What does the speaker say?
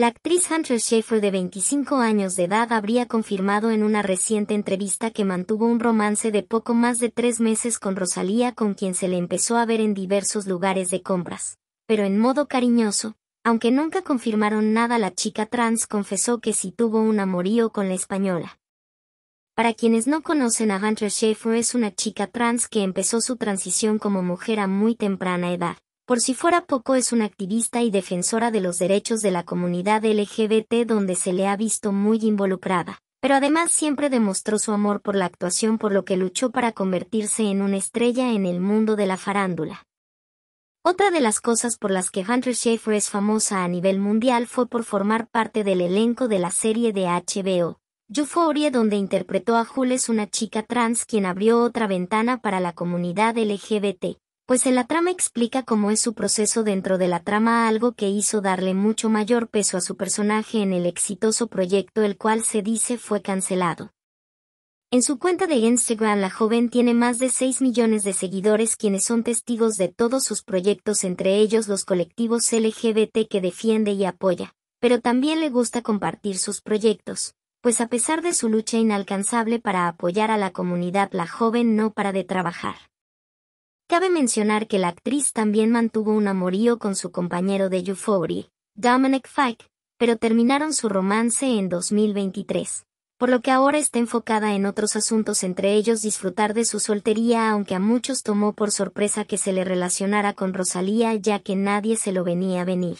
La actriz Hunter Schaefer de 25 años de edad habría confirmado en una reciente entrevista que mantuvo un romance de poco más de tres meses con Rosalía con quien se le empezó a ver en diversos lugares de compras. Pero en modo cariñoso, aunque nunca confirmaron nada la chica trans confesó que sí tuvo un amorío con la española. Para quienes no conocen a Hunter Schaefer es una chica trans que empezó su transición como mujer a muy temprana edad. Por si fuera poco es una activista y defensora de los derechos de la comunidad LGBT donde se le ha visto muy involucrada, pero además siempre demostró su amor por la actuación por lo que luchó para convertirse en una estrella en el mundo de la farándula. Otra de las cosas por las que Hunter Schaefer es famosa a nivel mundial fue por formar parte del elenco de la serie de HBO, Euphoria, donde interpretó a Jules, una chica trans quien abrió otra ventana para la comunidad LGBT pues en la trama explica cómo es su proceso dentro de la trama algo que hizo darle mucho mayor peso a su personaje en el exitoso proyecto el cual se dice fue cancelado. En su cuenta de Instagram la joven tiene más de 6 millones de seguidores quienes son testigos de todos sus proyectos entre ellos los colectivos LGBT que defiende y apoya, pero también le gusta compartir sus proyectos, pues a pesar de su lucha inalcanzable para apoyar a la comunidad la joven no para de trabajar. Cabe mencionar que la actriz también mantuvo un amorío con su compañero de Euphoria, Dominic Fike, pero terminaron su romance en 2023, por lo que ahora está enfocada en otros asuntos entre ellos disfrutar de su soltería aunque a muchos tomó por sorpresa que se le relacionara con Rosalía ya que nadie se lo venía a venir.